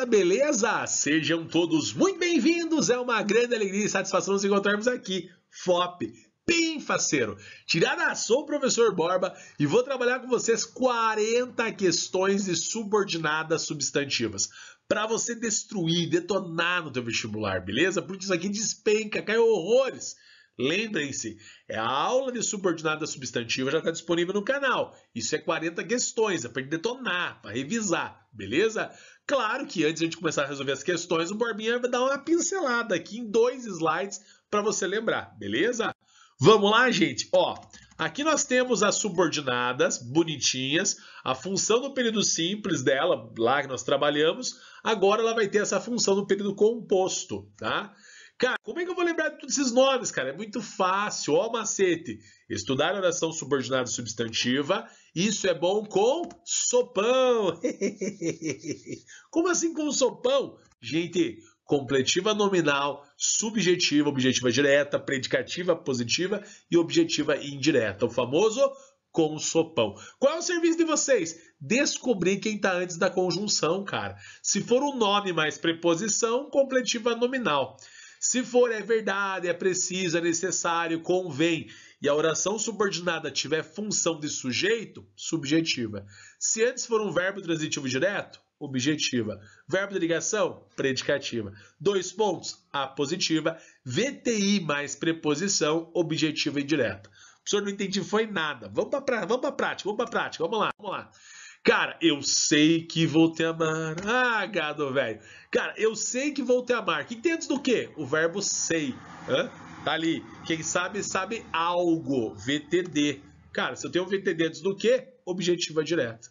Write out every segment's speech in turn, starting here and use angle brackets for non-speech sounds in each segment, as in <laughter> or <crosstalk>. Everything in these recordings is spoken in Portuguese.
moçada, beleza? Sejam todos muito bem-vindos. É uma grande alegria e satisfação nos encontrarmos aqui. FOP, bem faceiro. Tirada, sou o professor Borba e vou trabalhar com vocês 40 questões de subordinadas substantivas para você destruir, detonar no teu vestibular, beleza? Porque isso aqui despenca, cai horrores Lembrem-se, é a aula de subordinada substantiva já está disponível no canal. Isso é 40 questões, é para detonar, para revisar, beleza? Claro que antes de a gente começar a resolver as questões, o Borbinha vai dar uma pincelada aqui em dois slides para você lembrar, beleza? Vamos lá, gente? Ó, aqui nós temos as subordinadas bonitinhas, a função do período simples dela, lá que nós trabalhamos, agora ela vai ter essa função do período composto, tá? Cara, como é que eu vou lembrar de todos esses nomes, cara? É muito fácil, ó o macete. Estudar oração subordinada substantiva, isso é bom com sopão. <laughs> como assim com sopão? Gente, completiva nominal, subjetiva, objetiva direta, predicativa positiva e objetiva indireta. O famoso com sopão. Qual é o serviço de vocês? Descobrir quem está antes da conjunção, cara. Se for um nome mais preposição, completiva nominal. Se for, é verdade, é preciso, é necessário, convém, e a oração subordinada tiver função de sujeito, subjetiva. Se antes for um verbo transitivo direto, objetiva. Verbo de ligação, predicativa. Dois pontos, apositiva. VTI mais preposição, objetiva indireta. O senhor não entendi foi nada. Vamos para a prática, vamos para a prática, vamos lá, vamos lá. Cara, eu sei que vou te amar. Ah, gado velho. Cara, eu sei que vou te amar. Que tem antes do quê? O verbo sei. Hã? Tá ali. Quem sabe, sabe algo. VTD. Cara, se eu tenho um VTD antes do quê? Objetiva direta.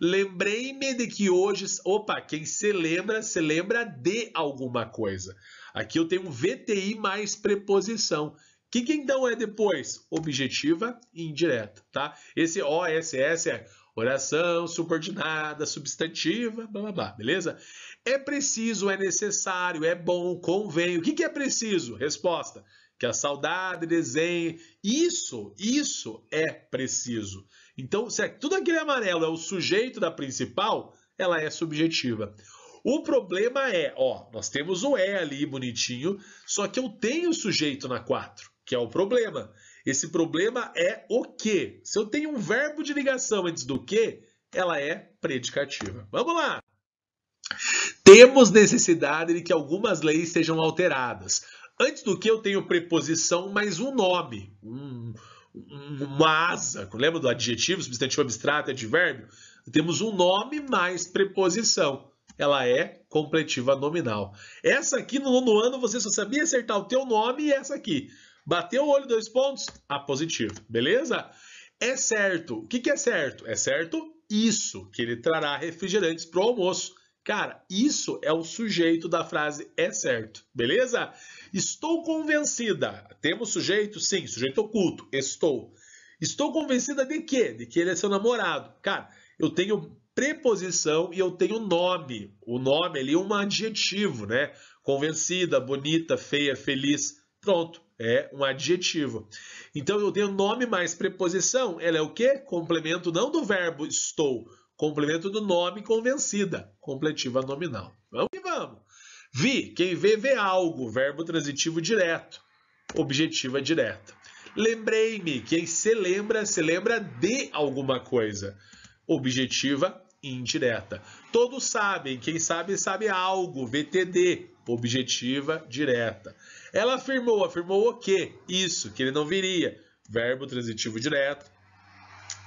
Lembrei-me de que hoje. Opa, quem se lembra, se lembra de alguma coisa. Aqui eu tenho um VTI mais preposição. O que, que então é depois? Objetiva e indireta, tá? Esse OSS é oração subordinada, substantiva, blá blá blá, beleza? É preciso, é necessário, é bom, convém. O que, que é preciso? Resposta: que a saudade desenhe. Isso, isso é preciso. Então, se é, tudo aquele é amarelo é o sujeito da principal, ela é subjetiva. O problema é, ó, nós temos o E ali bonitinho, só que eu tenho o sujeito na 4, que é o problema. Esse problema é o que. Se eu tenho um verbo de ligação antes do que, ela é predicativa. Vamos lá! Temos necessidade de que algumas leis sejam alteradas. Antes do que, eu tenho preposição mais um nome, um, uma asa. Lembra do adjetivo, substantivo abstrato e advérbio? Temos um nome mais preposição. Ela é completiva nominal. Essa aqui no nono ano você só sabia acertar o teu nome e essa aqui. Bateu o olho dois pontos? A positivo, beleza? É certo. O que, que é certo? É certo isso, que ele trará refrigerantes para o almoço. Cara, isso é o sujeito da frase é certo, beleza? Estou convencida. Temos sujeito? Sim, sujeito oculto. Estou. Estou convencida de quê? De que ele é seu namorado. Cara, eu tenho preposição e eu tenho nome. O nome ali é um adjetivo, né? Convencida, bonita, feia, feliz. Pronto. É um adjetivo. Então eu tenho nome mais preposição. Ela é o quê? Complemento não do verbo estou, complemento do nome convencida, completiva nominal. Vamos que vamos. Vi, quem vê, vê algo, verbo transitivo direto, objetiva direta. Lembrei-me, quem se lembra, se lembra de alguma coisa, objetiva indireta. Todos sabem, quem sabe, sabe algo, VTD, objetiva direta. Ela afirmou, afirmou o quê? Isso, que ele não viria. Verbo transitivo direto.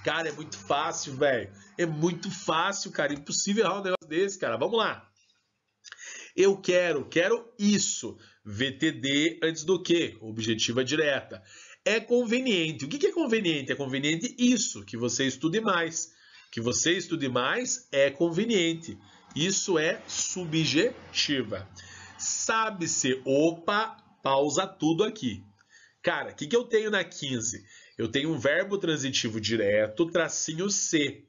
Cara, é muito fácil, velho. É muito fácil, cara. Impossível errar um negócio desse, cara. Vamos lá. Eu quero, quero isso. VTD antes do que? Objetiva direta. É conveniente. O que é conveniente? É conveniente isso, que você estude mais que você estude mais é conveniente. Isso é subjetiva. Sabe-se, opa, pausa tudo aqui. Cara, o que, que eu tenho na 15? Eu tenho um verbo transitivo direto, tracinho C.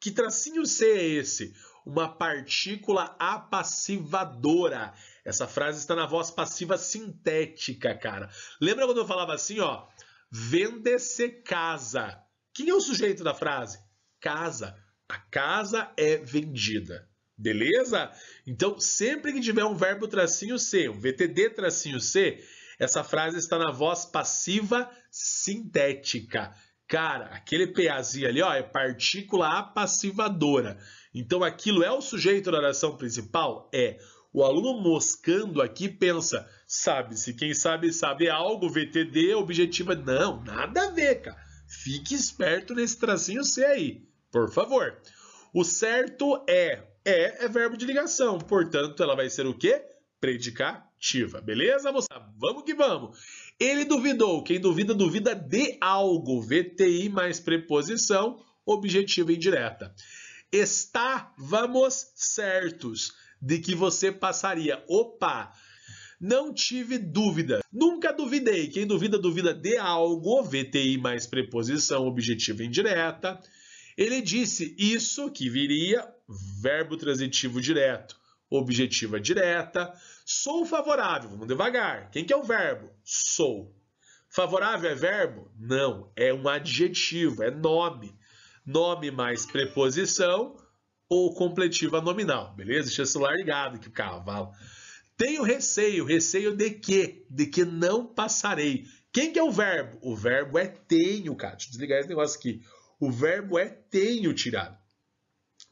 Que tracinho C é esse? Uma partícula apassivadora. Essa frase está na voz passiva sintética, cara. Lembra quando eu falava assim, ó? Vende-se casa. Quem é o sujeito da frase? casa. A casa é vendida. Beleza? Então, sempre que tiver um verbo tracinho C, um VTD tracinho C, essa frase está na voz passiva sintética. Cara, aquele PAzinho ali, ó, é partícula apassivadora. Então, aquilo é o sujeito da oração principal? É. O aluno moscando aqui pensa, sabe-se, quem sabe sabe algo, VTD, objetiva. Não, nada a ver, cara. Fique esperto nesse tracinho C aí. Por favor. O certo é. É é verbo de ligação, portanto, ela vai ser o quê? Predicativa. Beleza, moçada? Vamos que vamos. Ele duvidou. Quem duvida, duvida de algo. VTI mais preposição, objetiva indireta. Estávamos certos de que você passaria. Opa! Não tive dúvida. Nunca duvidei. Quem duvida, duvida de algo. VTI mais preposição, objetiva indireta. Ele disse isso que viria verbo transitivo direto, objetiva direta. Sou favorável, vamos devagar. Quem que é o verbo? Sou. Favorável é verbo? Não, é um adjetivo, é nome. Nome mais preposição ou completiva nominal, beleza? Deixa o celular ligado que o cavalo. Tenho receio, receio de que, De que não passarei. Quem que é o verbo? O verbo é tenho, cara. Deixa eu desligar esse negócio aqui. O verbo é tenho tirado.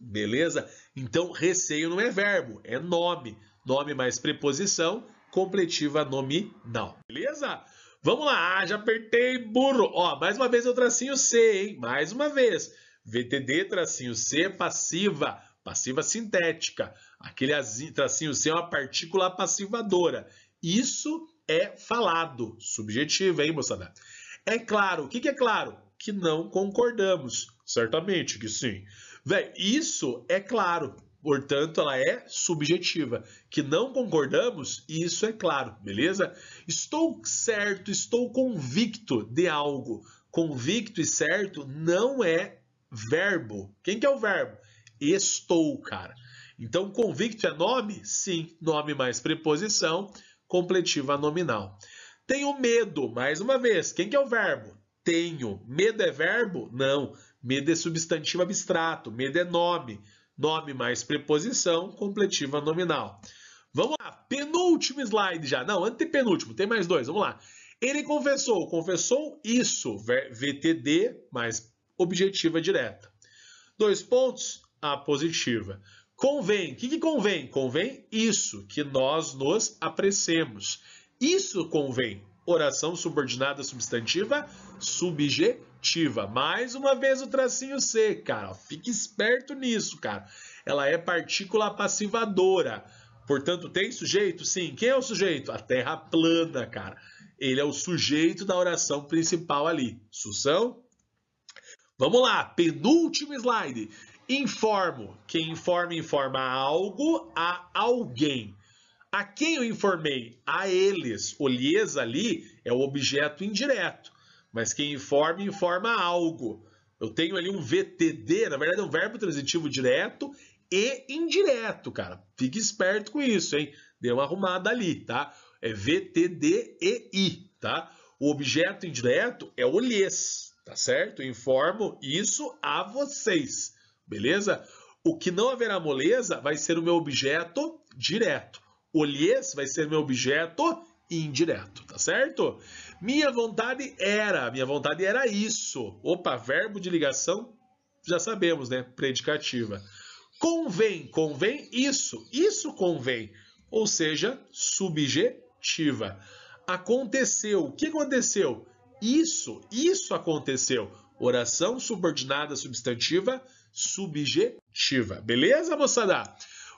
Beleza? Então, receio não é verbo, é nome. Nome mais preposição, completiva nominal. Beleza? Vamos lá, ah, já apertei burro. Ó, mais uma vez o tracinho C, hein? Mais uma vez. VTD, tracinho C, passiva. Passiva sintética. Aquele tracinho C é uma partícula passivadora. Isso é falado. Subjetivo, hein, moçada? É claro. O que é claro? que não concordamos. Certamente que sim. Véi, isso é claro. Portanto, ela é subjetiva. Que não concordamos, isso é claro, beleza? Estou certo, estou convicto de algo. Convicto e certo não é verbo. Quem que é o verbo? Estou, cara. Então, convicto é nome? Sim, nome mais preposição, completiva nominal. Tenho medo, mais uma vez. Quem que é o verbo? tenho. Medo é verbo? Não. Medo é substantivo abstrato. Medo é nome. Nome mais preposição, completiva nominal. Vamos lá, penúltimo slide já. Não, antepenúltimo, tem mais dois, vamos lá. Ele confessou, confessou isso, VTD mais objetiva direta. Dois pontos, a positiva. Convém, o que, que convém? Convém isso, que nós nos apressemos. Isso convém, oração subordinada substantiva subjetiva. Mais uma vez o tracinho C, cara. Fique esperto nisso, cara. Ela é partícula passivadora. Portanto, tem sujeito? Sim. Quem é o sujeito? A terra plana, cara. Ele é o sujeito da oração principal ali. Sussão? Vamos lá, penúltimo slide. Informo. Quem informa, informa algo a alguém. A quem eu informei? A eles. Olhês ali é o objeto indireto, mas quem informa, informa algo. Eu tenho ali um VTD, na verdade é um verbo transitivo direto e indireto, cara. Fique esperto com isso, hein? Deu uma arrumada ali, tá? É VTD e I, tá? O objeto indireto é olhês, tá certo? Eu informo isso a vocês, beleza? O que não haverá moleza vai ser o meu objeto direto olhês vai ser meu objeto indireto, tá certo? Minha vontade era, minha vontade era isso. Opa, verbo de ligação, já sabemos, né? Predicativa. Convém, convém isso, isso convém, ou seja, subjetiva. Aconteceu, o que aconteceu? Isso, isso aconteceu. Oração subordinada substantiva subjetiva. Beleza, moçada?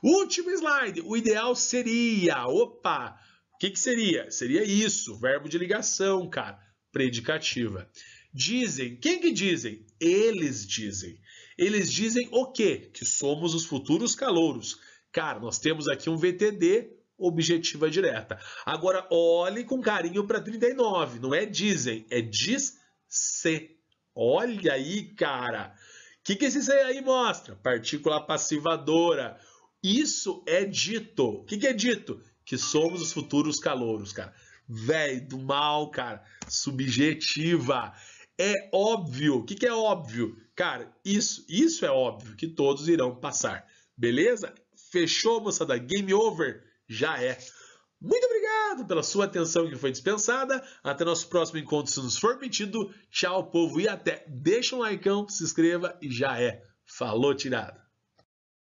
Último slide. O ideal seria, opa, o que, que seria? Seria isso, verbo de ligação, cara, predicativa. Dizem, quem que dizem? Eles dizem. Eles dizem o quê? Que somos os futuros calouros. Cara, nós temos aqui um VTD objetiva direta. Agora, olhe com carinho para 39. Não é dizem, é diz-se. Olha aí, cara. O que, que esse C aí mostra? Partícula passivadora. Isso é dito. O que, que é dito? Que somos os futuros calouros, cara. Velho, do mal, cara. Subjetiva. É óbvio. O que, que é óbvio? Cara, isso, isso é óbvio que todos irão passar. Beleza? Fechou, moçada? Game over? Já é. Muito obrigado pela sua atenção que foi dispensada. Até nosso próximo encontro, se nos for permitido. Tchau, povo, e até. Deixa um like, se inscreva e já é. Falou, tirada!